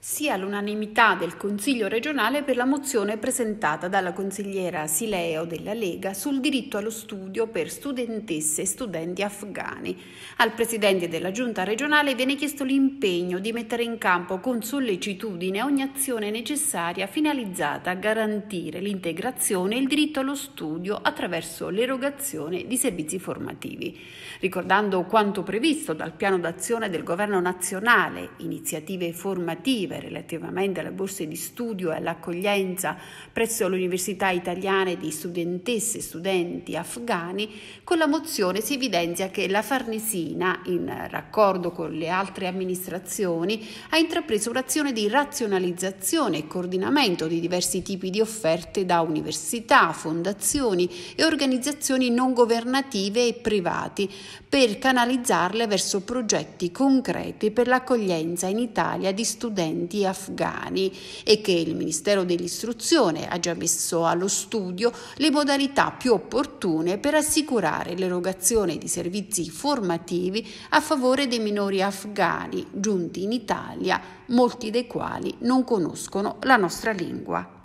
sia l'unanimità del Consiglio regionale per la mozione presentata dalla consigliera Sileo della Lega sul diritto allo studio per studentesse e studenti afghani. Al presidente della giunta regionale viene chiesto l'impegno di mettere in campo con sollecitudine ogni azione necessaria finalizzata a garantire l'integrazione e il diritto allo studio attraverso l'erogazione di servizi formativi. Ricordando quanto previsto dal piano d'azione del governo nazionale, iniziative formative positive relativamente alle borse di studio e all'accoglienza presso le università italiane di studentesse e studenti afghani, con la mozione si evidenzia che la Farnesina, in raccordo con le altre amministrazioni, ha intrapreso un'azione di razionalizzazione e coordinamento di diversi tipi di offerte da università, fondazioni e organizzazioni non governative e privati per canalizzarle verso progetti concreti per l'accoglienza in Italia di studenti studenti afghani e che il Ministero dell'Istruzione ha già messo allo studio le modalità più opportune per assicurare l'erogazione di servizi formativi a favore dei minori afghani giunti in Italia, molti dei quali non conoscono la nostra lingua.